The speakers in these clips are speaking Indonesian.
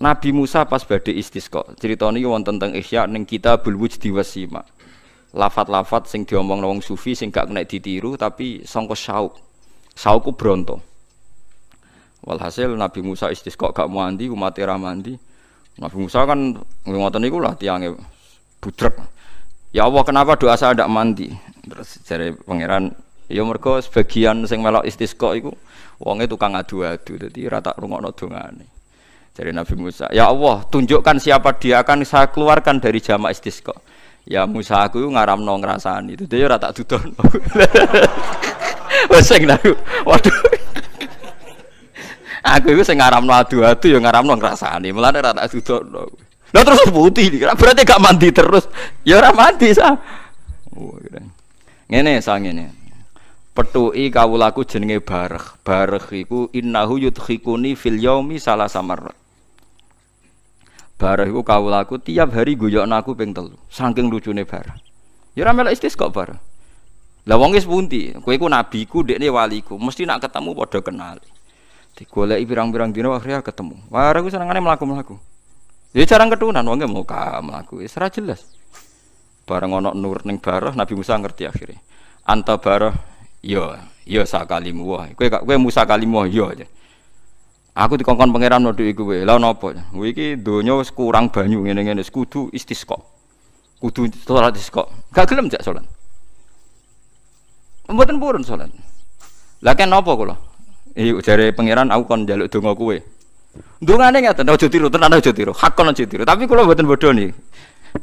Nabi Musa pas badhe istisqa, ceritanya wan tentang Isya neng kita Wujdi diwasima, Lafat-lafat sing diomong wong sufi sing gak kena ditiru tapi songko sauk. Sauku bronto. Walhasil Nabi Musa kok gak mandi, umat ra mandi. Nabi Musa kan ngoten niku lah tiangnya budrek. Ya Allah kenapa doa saya tidak mandi? Terus dari pangeran ya mereka sebagian sing melok istisqo iku wonge tukang adu-adu jadi rata rungok rungokno dongane. Jadi Nabi Musa, ya Allah tunjukkan siapa dia akan saya keluarkan dari jamaah istisqa. Ya Musa aku ngaram nong ngerasaan Itu dia rata dudon. Wes sing Waduh. Aku itu sing ngaramno adu-adu ya ngerasaan ini Mulane rata dudon. Lah terus putih, berarti gak mandi terus. Ya ora mandi sah. Oh, iya. ngene sang ngene. petuki kawulaku jenenge bareh bareh iku innahu yudkhikuni fil yaumi salah samarat Barah iku kawulaku tiap hari goyokno aku ping telu. Saking lucune barah. Ya ora melok istis kok barah. Lah wong wis pundi? Kowe iku nabiku, dekne waliku. Mesti nak ketemu padha kenali. Digoleki pirang-pirang dina akhirnya ketemu. Barah iku senengane mlaku-mlaku. Ya jarang ketunan wonge mau ka mlaku. Wis ora jelas. Bareng ana nur ning barah Nabi Musa ngerti akhirnya. Anta barah yo ya, ya sakalimu wah. Kowe kowe Musa kalimu ya. ya. Aku dikongkon pangeran nodu iku wae. Lah nopo. Kuwi ki donya kurang banyu ngene-ngene kudu istisko, Kudu salat istisqa. Gak gelem jak solan. Pembuatan purun solan. Lah nopo kulo. kula? Iku pangeran aku kon njaluk donga kue. Dungane ngaten aja tiru, tenan aja tiru. Hak kon aja Tapi kulo mboten bodoh nih.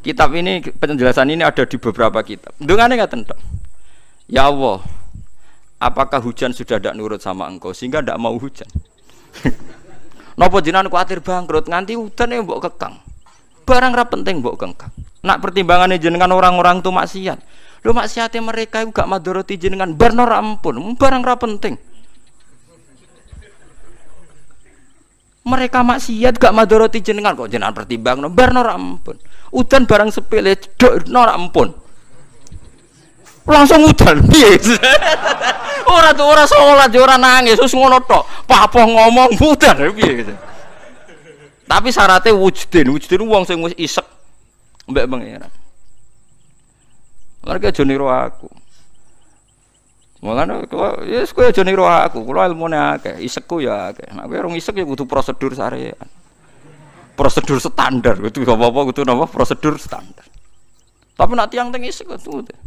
Kitab ini penjelasan ini ada di beberapa kitab. Dungane ngaten tok. Ya Allah, apakah hujan sudah tidak nurut sama engkau sehingga tidak mau hujan? Nopo jinan kuatir bangkrut nganti hutan ya mbok kekang. Barang rap penting mbok kekang. Nak pertimbangan jenengan orang-orang tuh maksiat. Lu maksiatnya mereka juga gak madoroti jenengan bernor ampun, barang rap penting. mereka maksiat gak madoroti jenengan kok jenengan pertimbang no, bar ampun udan barang sepele dok nor ampun langsung udan piye ora tuh ora sholat ya ora nangis terus ngono tok papa ngomong udan piye gitu tapi syaratnya wujudin wujudin uang sing wis isek mbak pangeran mereka joniro aku Mulane kula yes kowe aja niru aku, kula ilmune akeh, isekku ya akeh. Nek kowe isek ya kudu prosedur sarean. Prosedur standar kudu apa-apa kudu napa prosedur standar. Tapi nek tiyang teng isek kudu. Ya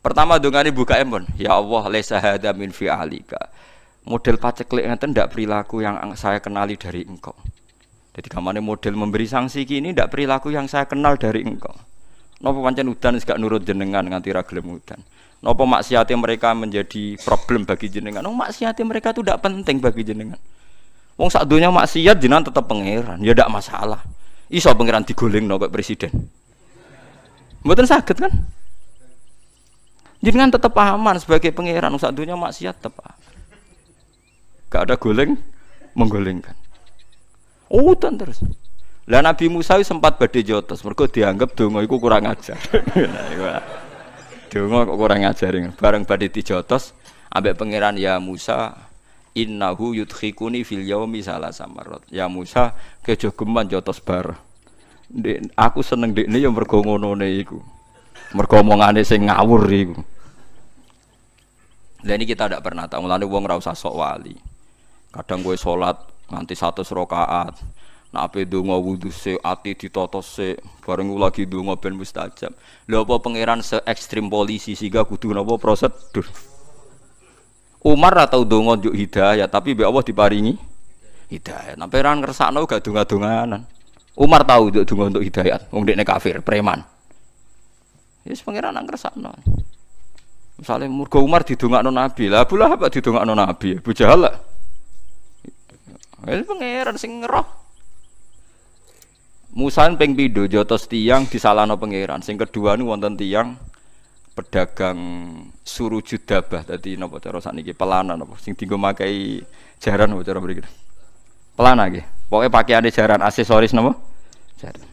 Pertama dongane buka empon, ya Allah laisa hadza min fi'alika. Model paceklik ngeten ndak perilaku yang saya kenali dari engkau. Jadi kamane model memberi sanksi ini tidak perilaku yang saya kenal dari engkau. Napa pancen udan gak nurut jenengan nganti ra gelem udan. Napa maksiate mereka menjadi problem bagi jenengan? Oh, maksiate mereka itu tidak penting bagi jenengan. Wong sak donya maksiat jenengan tetap pangeran, ya tidak masalah. Iso pangeran digoling no, presiden. Mboten sakit kan? Jenengan tetap aman sebagai pengiran usah dunia maksiat tetap Gak ada guling menggulingkan. Oh, terus. Lah Nabi Musa sempat badai jotos, mereka dianggap dongo itu kurang ajar. Nah, dongo kok kurang ini, Bareng di jotos, ambek pengiran ya Musa innahu yudhikuni fil yaumi sama rot. Ya Musa kejogeman jotos bar. aku seneng dek ya yang ngonone iku mergo omongane sing ngawur iku Lah ini kita tidak pernah tahu. Mulane wong ora usah sok wali. Kadang gue sholat nanti satu rakaat. Nak itu donga wudu se ati ditoto se bareng lagi donga ben mustajab. Lo apa pangeran se ekstrim polisi gak kudu nopo prosedur. Umar atau donga juk hidayah tapi be Allah diparingi hidayah. Nah pangeran ngersakno gak donga-donganan. Umar tahu donga untuk hidayah. Wong dekne kafir, preman. Yes ya, pangeran nang kersakno. Misalnya murga Umar didongakno Nabi, lah Abu Lahab didongakno Nabi, ya, bu Jahal lah. Yes ya, pangeran sing ngeroh. Musa ping pindho jotos tiang disalano pangeran. Sing kedua nih wonten tiang pedagang suru judabah tadi nopo cara sakniki pelana napa sing dienggo makai jaran nopo cara mriki. Pelana Pokoknya pakai pakaiane jaran, aksesoris nopo. Jaran.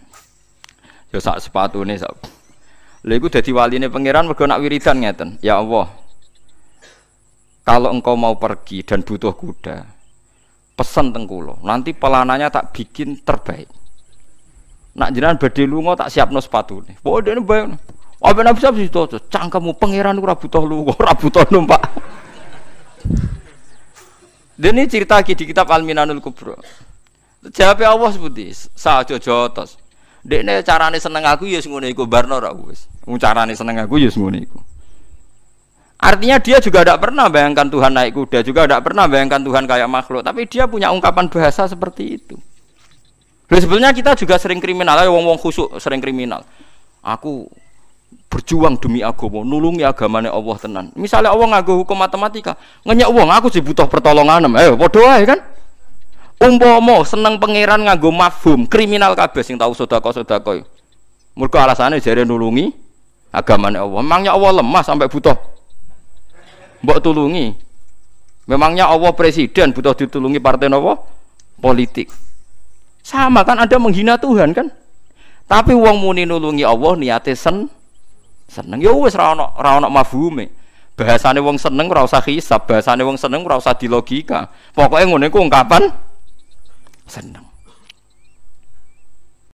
Yo sak nih. sak Lha iku dadi waline pangeran mergo nak wiridan ngeten. Ya Allah. Kalau engkau mau pergi dan butuh kuda, pesan teng Nanti pelananya tak bikin terbaik. Nak jenengan badhe lunga tak siapno sepatune. Pokoke dene bae. Apa nabi sapi itu cangkemmu pangeran ora butuh lu ora butuh numpak. Dan ini cerita di kitab Al-Minanul Kubro. Jawabnya Allah seperti, saya jodoh tos. Dekne carane seneng aku ya semuanya iku barno ra wis. seneng aku ya semuanya iku. Artinya dia juga tidak pernah bayangkan Tuhan naik kuda, juga tidak pernah bayangkan Tuhan kayak makhluk, tapi dia punya ungkapan bahasa seperti itu. Sebetulnya sebenarnya kita juga sering kriminal, ya wong-wong khusuk sering kriminal. Aku berjuang demi agama, nulungi agamanya Allah tenan. Misalnya Allah ngaku hukum matematika, ngenyak uang aku sih butuh pertolongan, eh bodoh ya kan? Umpomo seneng pangeran nganggo mafhum, kriminal kabeh sing tau sedekah-sedekah. Mergo alasane jare nulungi agamane Allah. Memangnya Allah lemah sampai butuh mbok tulungi. Memangnya Allah presiden butuh ditulungi partai nopo? Politik. Sama kan ada menghina Tuhan kan? Tapi wong muni nulungi Allah niate sen seneng. Ya wis ra ono ra ono mafhume. Bahasane wong seneng ora usah hisab, bahasane wong seneng ora usah dilogika. Pokoke ngene ku ungkapan seneng.